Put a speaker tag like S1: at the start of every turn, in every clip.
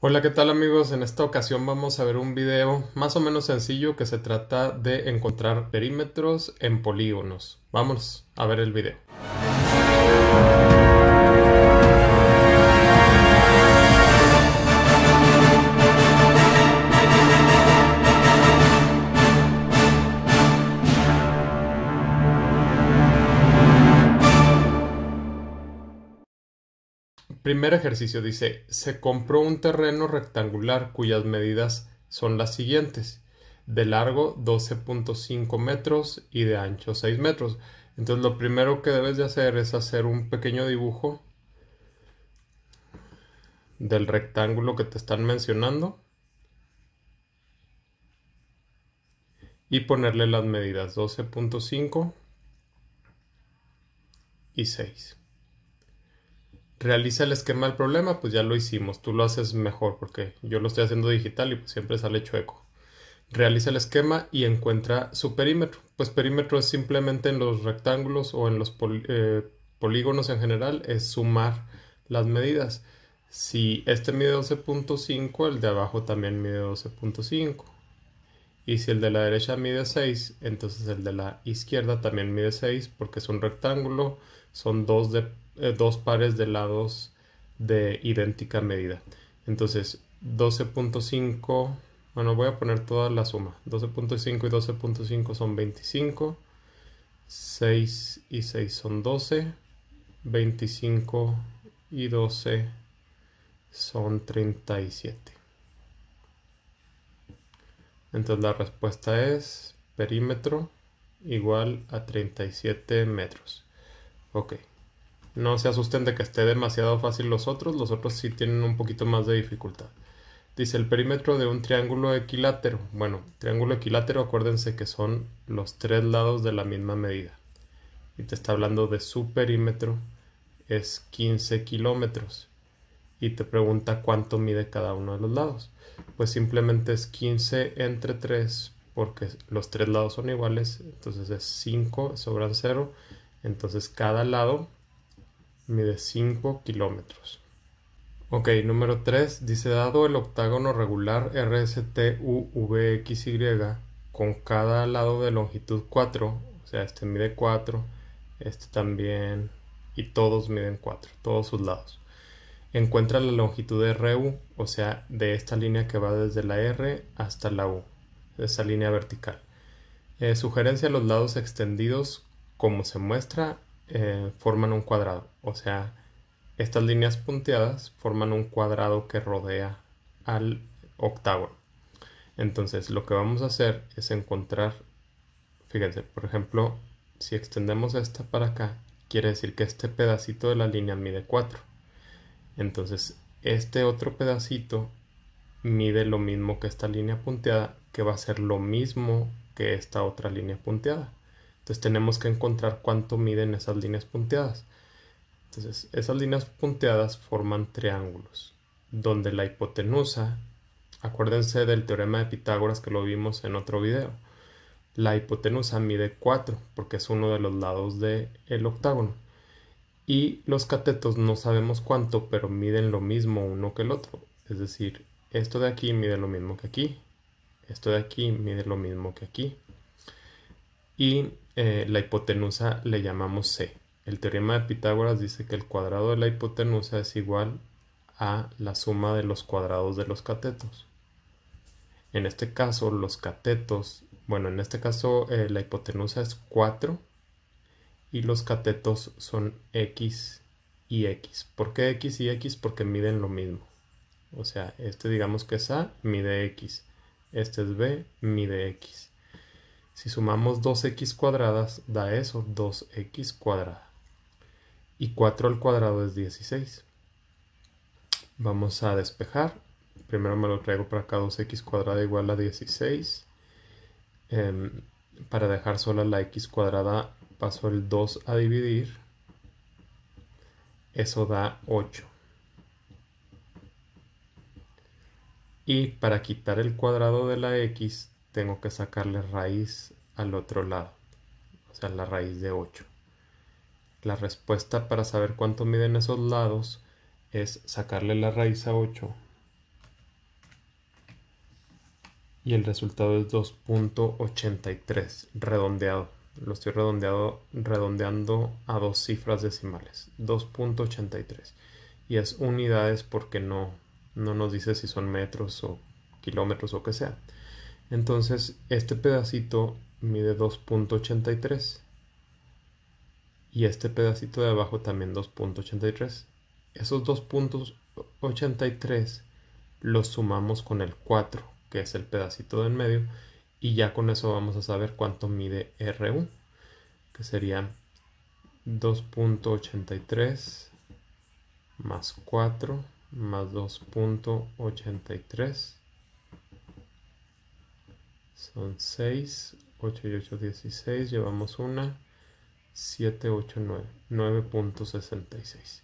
S1: Hola, ¿qué tal amigos? En esta ocasión vamos a ver un video más o menos sencillo que se trata de encontrar perímetros en polígonos. Vamos a ver el video. Primer ejercicio dice, se compró un terreno rectangular cuyas medidas son las siguientes. De largo 12.5 metros y de ancho 6 metros. Entonces lo primero que debes de hacer es hacer un pequeño dibujo del rectángulo que te están mencionando y ponerle las medidas 12.5 y 6 realiza el esquema del problema, pues ya lo hicimos, tú lo haces mejor porque yo lo estoy haciendo digital y pues siempre sale chueco. Realiza el esquema y encuentra su perímetro. Pues perímetro es simplemente en los rectángulos o en los eh, polígonos en general, es sumar las medidas. Si este mide 12.5, el de abajo también mide 12.5. Y si el de la derecha mide 6, entonces el de la izquierda también mide 6 porque es un rectángulo, son dos de eh, dos pares de lados de idéntica medida. Entonces 12.5, bueno voy a poner toda la suma, 12.5 y 12.5 son 25, 6 y 6 son 12, 25 y 12 son 37. Entonces la respuesta es perímetro igual a 37 metros. Ok. No se asusten de que esté demasiado fácil los otros, los otros sí tienen un poquito más de dificultad. Dice el perímetro de un triángulo equilátero. Bueno, triángulo equilátero, acuérdense que son los tres lados de la misma medida. Y te está hablando de su perímetro, es 15 kilómetros. Y te pregunta cuánto mide cada uno de los lados. Pues simplemente es 15 entre 3 porque los tres lados son iguales, entonces es 5, sobran 0, entonces cada lado mide 5 kilómetros. Ok, número 3 dice dado el octágono regular RSTUVXY con cada lado de longitud 4, o sea, este mide 4, este también, y todos miden 4, todos sus lados. Encuentra la longitud de RU, o sea, de esta línea que va desde la R hasta la U, esa línea vertical. Eh, sugerencia los lados extendidos como se muestra eh, forman un cuadrado. O sea, estas líneas punteadas forman un cuadrado que rodea al octágono. Entonces, lo que vamos a hacer es encontrar, fíjense, por ejemplo, si extendemos esta para acá, quiere decir que este pedacito de la línea mide 4. Entonces, este otro pedacito mide lo mismo que esta línea punteada, que va a ser lo mismo que esta otra línea punteada. Entonces tenemos que encontrar cuánto miden esas líneas punteadas. Entonces esas líneas punteadas forman triángulos, donde la hipotenusa, acuérdense del teorema de Pitágoras que lo vimos en otro video, la hipotenusa mide 4 porque es uno de los lados del el octágono. Y los catetos no sabemos cuánto, pero miden lo mismo uno que el otro. Es decir, esto de aquí mide lo mismo que aquí, esto de aquí mide lo mismo que aquí y eh, la hipotenusa le llamamos C. El teorema de Pitágoras dice que el cuadrado de la hipotenusa es igual a la suma de los cuadrados de los catetos. En este caso, los catetos, bueno, en este caso eh, la hipotenusa es 4 y los catetos son X y X. ¿Por qué X y X? Porque miden lo mismo. O sea, este digamos que es A, mide X. Este es B, mide X. Si sumamos 2x cuadradas, da eso, 2x cuadrada. Y 4 al cuadrado es 16. Vamos a despejar. Primero me lo traigo para acá, 2x cuadrada igual a 16. Em, para dejar sola la x cuadrada, paso el 2 a dividir. Eso da 8. Y para quitar el cuadrado de la x, tengo que sacarle raíz al otro lado, o sea, la raíz de 8. La respuesta para saber cuánto miden esos lados es sacarle la raíz a 8 y el resultado es 2.83 redondeado. Lo estoy redondeado, redondeando a dos cifras decimales, 2.83. Y es unidades porque no, no nos dice si son metros o kilómetros o que sea. Entonces, este pedacito mide 2.83 y este pedacito de abajo también 2.83. Esos 2.83 los sumamos con el 4, que es el pedacito del medio, y ya con eso vamos a saber cuánto mide RU, que sería 2.83 más 4 más 2.83 son 6, 8 y 8, 16. Llevamos una. 7, 8, 9. 9.66.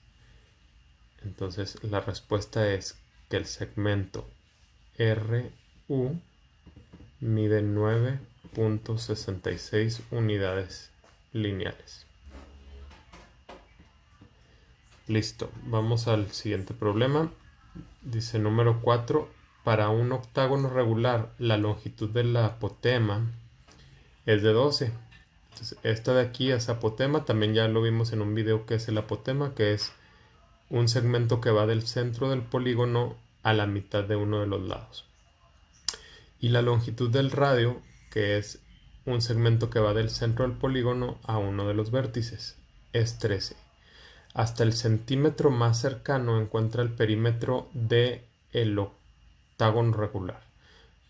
S1: Entonces la respuesta es que el segmento RU mide 9.66 unidades lineales. Listo, vamos al siguiente problema. Dice número 4, para un octágono regular, la longitud de la apotema es de 12. Entonces, esta de aquí es apotema, también ya lo vimos en un video que es el apotema, que es un segmento que va del centro del polígono a la mitad de uno de los lados. Y la longitud del radio, que es un segmento que va del centro del polígono a uno de los vértices, es 13. Hasta el centímetro más cercano encuentra el perímetro de el octágono octágono regular.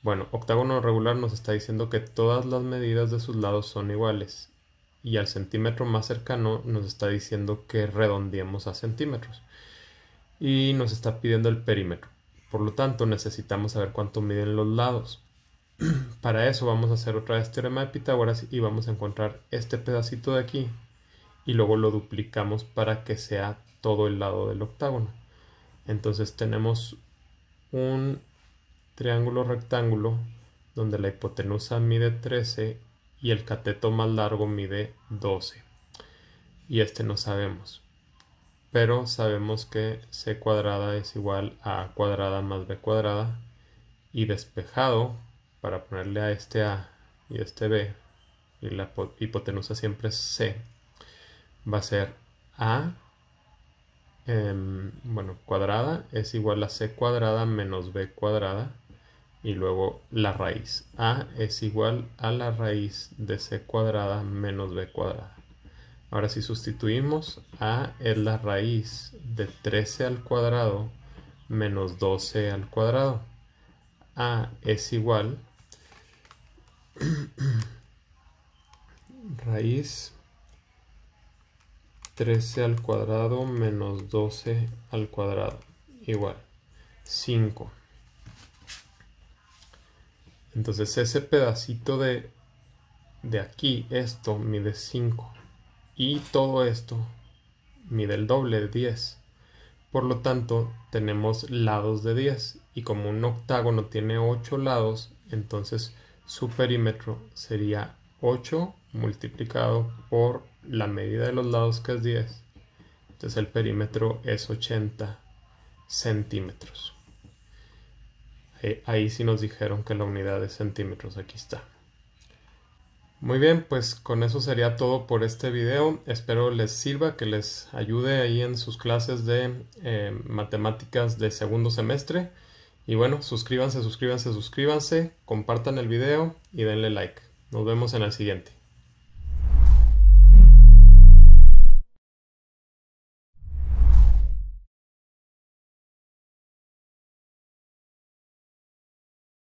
S1: Bueno, octágono regular nos está diciendo que todas las medidas de sus lados son iguales y al centímetro más cercano nos está diciendo que redondeemos a centímetros y nos está pidiendo el perímetro. Por lo tanto, necesitamos saber cuánto miden los lados. Para eso vamos a hacer otra vez teorema de Pitágoras y vamos a encontrar este pedacito de aquí y luego lo duplicamos para que sea todo el lado del octágono. Entonces tenemos un triángulo rectángulo donde la hipotenusa mide 13 y el cateto más largo mide 12. Y este no sabemos. Pero sabemos que c cuadrada es igual a a cuadrada más b cuadrada. Y despejado, para ponerle a este a y este b, y la hipotenusa siempre es c, va a ser a em, bueno, cuadrada es igual a c cuadrada menos b cuadrada y luego la raíz. A es igual a la raíz de c cuadrada menos b cuadrada. Ahora si sustituimos, A es la raíz de 13 al cuadrado menos 12 al cuadrado. A es igual raíz 13 al cuadrado menos 12 al cuadrado. Igual 5. Entonces ese pedacito de, de aquí, esto mide 5. Y todo esto mide el doble de 10. Por lo tanto, tenemos lados de 10. Y como un octágono tiene 8 lados, entonces su perímetro sería 8 multiplicado por la medida de los lados que es 10. Entonces el perímetro es 80 centímetros. Eh, ahí sí nos dijeron que la unidad de centímetros, aquí está. Muy bien, pues con eso sería todo por este video. Espero les sirva, que les ayude ahí en sus clases de eh, matemáticas de segundo semestre. Y bueno, suscríbanse, suscríbanse, suscríbanse, compartan el video y denle like. Nos vemos en el siguiente.